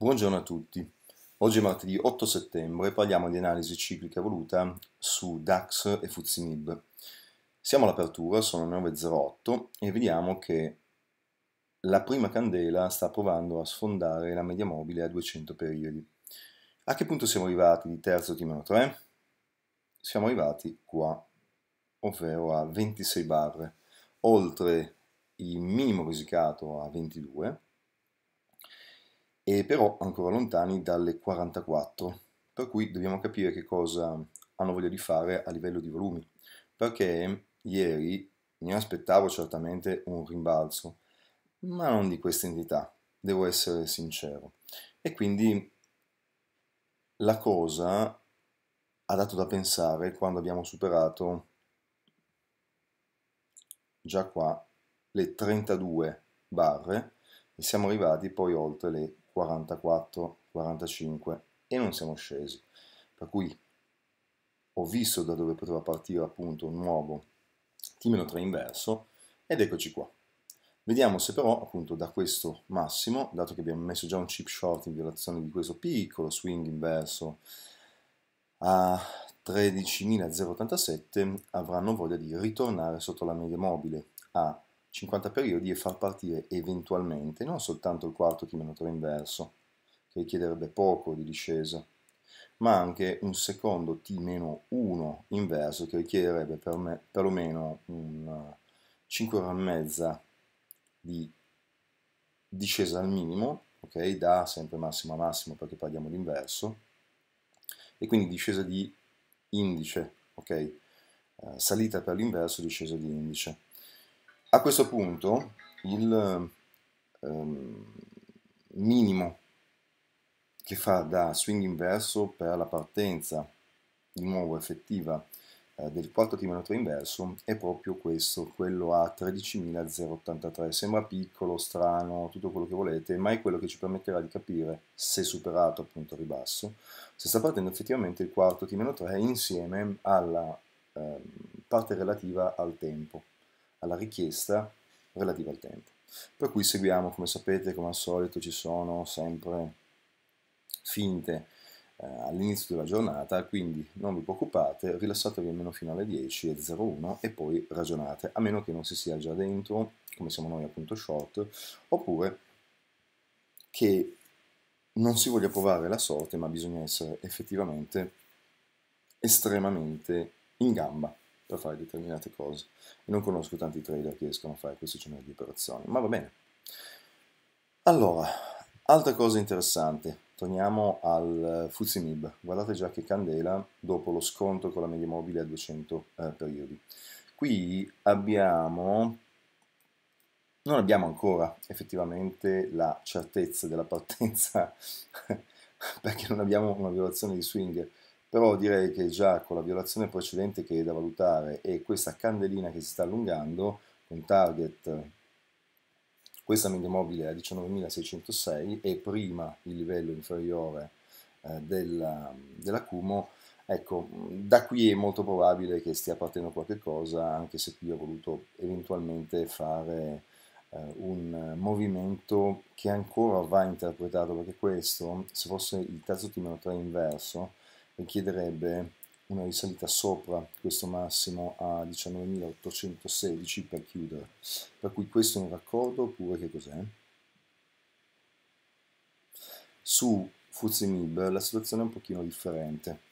Buongiorno a tutti. Oggi è martedì 8 settembre e parliamo di analisi ciclica voluta su DAX e FUZIMIB. Siamo all'apertura, sono 9.08 e vediamo che la prima candela sta provando a sfondare la media mobile a 200 periodi. A che punto siamo arrivati di terzo T-3? Siamo arrivati qua, ovvero a 26 barre, oltre il minimo risicato a 22 e però ancora lontani dalle 44, per cui dobbiamo capire che cosa hanno voglia di fare a livello di volumi, perché ieri mi aspettavo certamente un rimbalzo, ma non di questa entità, devo essere sincero. E quindi la cosa ha dato da pensare quando abbiamo superato già qua le 32 barre e siamo arrivati poi oltre le 44, 45 e non siamo scesi. Per cui ho visto da dove poteva partire appunto un nuovo T-3 inverso ed eccoci qua. Vediamo se però appunto da questo massimo, dato che abbiamo messo già un chip short in violazione di questo piccolo swing inverso a 13.087 avranno voglia di ritornare sotto la media mobile a 50 periodi e far partire eventualmente non soltanto il quarto chilometro inverso, che richiederebbe poco di discesa, ma anche un secondo T-1 inverso che richiederebbe per me, perlomeno un 5 eh, ore e mezza di discesa al minimo, ok? Da sempre massimo a massimo perché parliamo di inverso, e quindi discesa di indice, ok? Eh, salita per l'inverso, discesa di indice. A questo punto il ehm, minimo che fa da swing inverso per la partenza di nuovo effettiva eh, del quarto 3 inverso è proprio questo, quello a 13.083. Sembra piccolo, strano, tutto quello che volete, ma è quello che ci permetterà di capire se superato appunto il ribasso, se sta partendo effettivamente il quarto T-3 insieme alla eh, parte relativa al tempo alla richiesta relativa al tempo. Per cui seguiamo, come sapete, come al solito ci sono sempre finte eh, all'inizio della giornata, quindi non vi preoccupate, rilassatevi almeno fino alle 10.01 e poi ragionate, a meno che non si sia già dentro, come siamo noi appunto short, oppure che non si voglia provare la sorte, ma bisogna essere effettivamente estremamente in gamba per fare determinate cose. E non conosco tanti trader che riescono a fare questo genere di operazioni, ma va bene. Allora, altra cosa interessante, torniamo al eh, Fuzimib. Guardate già che candela dopo lo sconto con la media mobile a 200 eh, periodi. Qui abbiamo non abbiamo ancora effettivamente la certezza della partenza perché non abbiamo una violazione di swing però direi che già con la violazione precedente che è da valutare e questa candelina che si sta allungando con target questa media mobile a 19.606 e prima il livello inferiore eh, della, dell'acumo ecco da qui è molto probabile che stia partendo qualche cosa anche se qui ho voluto eventualmente fare eh, un movimento che ancora va interpretato perché questo se fosse il terzo t 3 inverso richiederebbe una risalita sopra questo massimo a 19.816 per chiudere. Per cui questo è un raccordo oppure che cos'è? Su Fuzzy Mib la situazione è un pochino differente.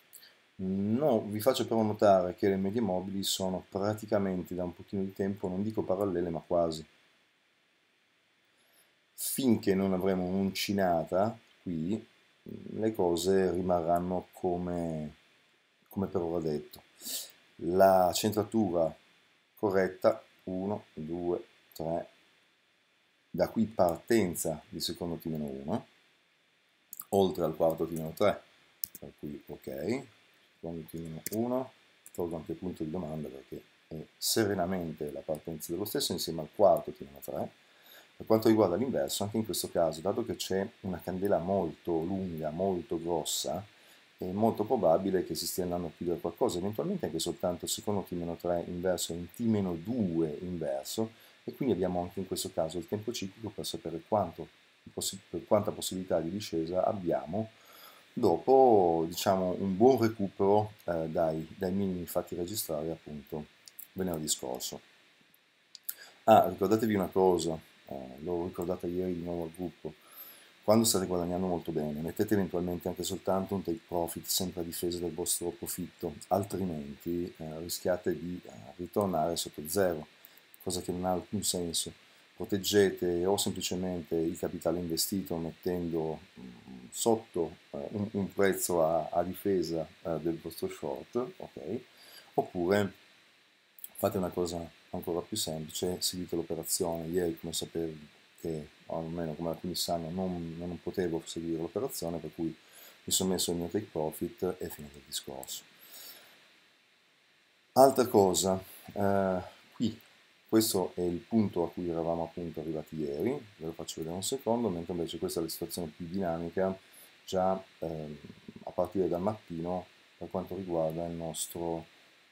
No, vi faccio però notare che le medie mobili sono praticamente da un pochino di tempo, non dico parallele, ma quasi. Finché non avremo un'uncinata qui, le cose rimarranno come, come per ora detto. La centratura corretta 1, 2, 3, da qui partenza di secondo T-1, oltre al quarto T-3, per cui ok, secondo T-1, tolgo anche il punto di domanda perché è serenamente la partenza dello stesso insieme al quarto T-3, per quanto riguarda l'inverso, anche in questo caso, dato che c'è una candela molto lunga, molto grossa, è molto probabile che si stia andando a chiudere qualcosa, eventualmente anche soltanto secondo T-3 inverso in T-2 inverso, e quindi abbiamo anche in questo caso il tempo ciclico per sapere quanto, per quanta possibilità di discesa abbiamo dopo diciamo, un buon recupero eh, dai, dai minimi fatti registrare appunto venerdì scorso. Ah, ricordatevi una cosa, eh, l'ho ricordata ieri di nuovo al gruppo, quando state guadagnando molto bene, mettete eventualmente anche soltanto un take profit sempre a difesa del vostro profitto, altrimenti eh, rischiate di eh, ritornare sotto zero, cosa che non ha alcun senso. Proteggete o semplicemente il capitale investito mettendo mh, mm, sotto eh, un, un, prezzo a, a difesa eh, del vostro short, ok? Oppure fate una cosa ancora più semplice, seguite l'operazione. Ieri, come sapete, o almeno come alcuni sanno, non, non potevo seguire l'operazione, per cui mi sono messo il mio take profit e finito il discorso. Altra cosa, eh, qui questo è il punto a cui eravamo appunto arrivati ieri, ve lo faccio vedere un secondo, mentre invece questa è la situazione più dinamica già eh, a partire dal mattino per quanto riguarda il nostro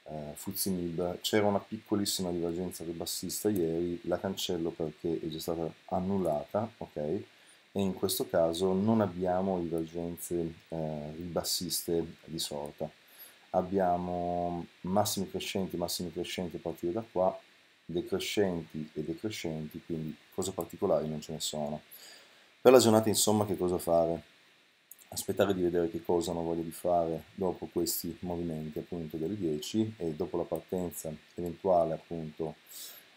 eh, Fuzzimib, c'era una piccolissima divergenza del bassista ieri, la cancello perché è già stata annullata, ok? E in questo caso non abbiamo divergenze eh, ribassiste di sorta. Abbiamo massimi crescenti, massimi crescenti a partire da qua, decrescenti e decrescenti, quindi cose particolari non ce ne sono. Per la giornata insomma che cosa fare? aspettare di vedere che cosa hanno voglia di fare dopo questi movimenti appunto del 10 e dopo la partenza eventuale appunto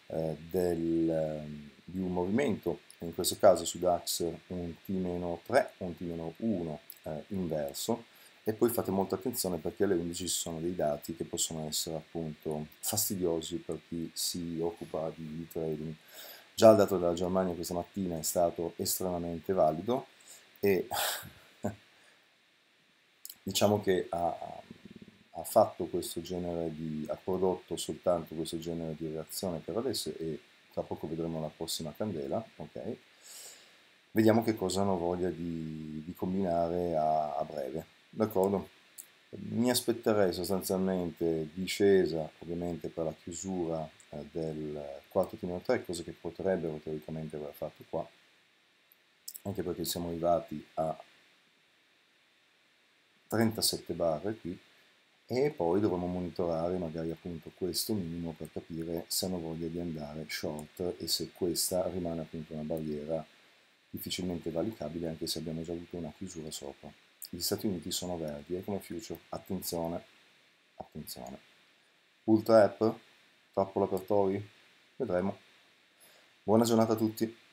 eh, del, ehm, di un movimento, in questo caso su DAX un T-3, un T-1 eh, inverso e poi fate molta attenzione perché alle 11 ci sono dei dati che possono essere appunto fastidiosi per chi si occupa di trading. Già il dato della Germania questa mattina è stato estremamente valido e diciamo che ha, ha, fatto questo genere di, ha prodotto soltanto questo genere di reazione per adesso e tra poco vedremo la prossima candela, ok? Vediamo che cosa hanno voglia di, di combinare a, a breve, d'accordo? Mi aspetterei sostanzialmente discesa ovviamente per la chiusura eh, del 4 tiro 3, cosa che potrebbero teoricamente aver fatto qua, anche perché siamo arrivati a 37 barre qui e poi dovremo monitorare magari appunto questo minimo per capire se hanno voglia di andare short e se questa rimane appunto una barriera difficilmente valicabile anche se abbiamo già avuto una chiusura sopra. Gli Stati Uniti sono verdi e come future attenzione, attenzione. Ultra app, trappola per Tori, vedremo. Buona giornata a tutti.